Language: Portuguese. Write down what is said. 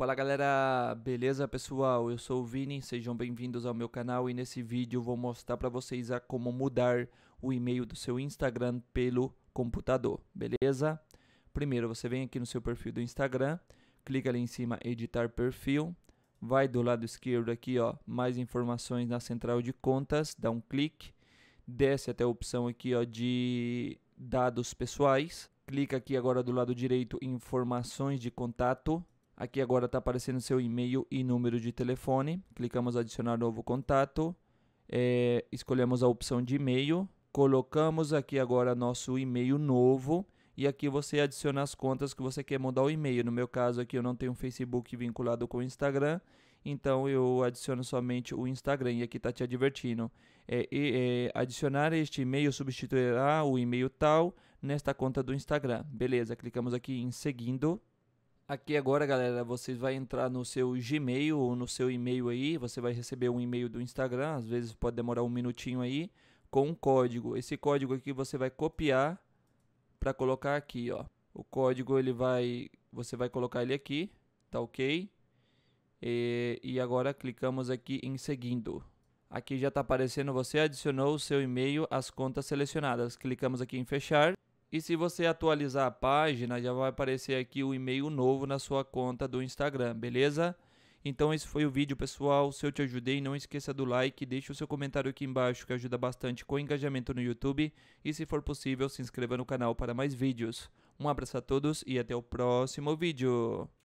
Fala galera, beleza pessoal? Eu sou o Vini, sejam bem-vindos ao meu canal e nesse vídeo vou mostrar para vocês a como mudar o e-mail do seu Instagram pelo computador, beleza? Primeiro você vem aqui no seu perfil do Instagram, clica ali em cima editar perfil, vai do lado esquerdo aqui ó, mais informações na central de contas, dá um clique, desce até a opção aqui ó de dados pessoais, clica aqui agora do lado direito informações de contato, Aqui agora está aparecendo seu e-mail e número de telefone. Clicamos adicionar novo contato. É, escolhemos a opção de e-mail. Colocamos aqui agora nosso e-mail novo. E aqui você adiciona as contas que você quer mudar o e-mail. No meu caso aqui eu não tenho Facebook vinculado com o Instagram. Então eu adiciono somente o Instagram e aqui está te advertindo. É, é, adicionar este e-mail substituirá o e-mail tal nesta conta do Instagram. Beleza, clicamos aqui em seguindo. Aqui agora, galera, vocês vai entrar no seu Gmail ou no seu e-mail aí, você vai receber um e-mail do Instagram, às vezes pode demorar um minutinho aí, com um código. Esse código aqui você vai copiar para colocar aqui, ó. O código ele vai, você vai colocar ele aqui, tá ok? E, e agora clicamos aqui em seguindo. Aqui já está aparecendo, você adicionou o seu e-mail às contas selecionadas. Clicamos aqui em fechar. E se você atualizar a página, já vai aparecer aqui o e-mail novo na sua conta do Instagram, beleza? Então esse foi o vídeo, pessoal. Se eu te ajudei, não esqueça do like, deixe o seu comentário aqui embaixo que ajuda bastante com o engajamento no YouTube e se for possível, se inscreva no canal para mais vídeos. Um abraço a todos e até o próximo vídeo.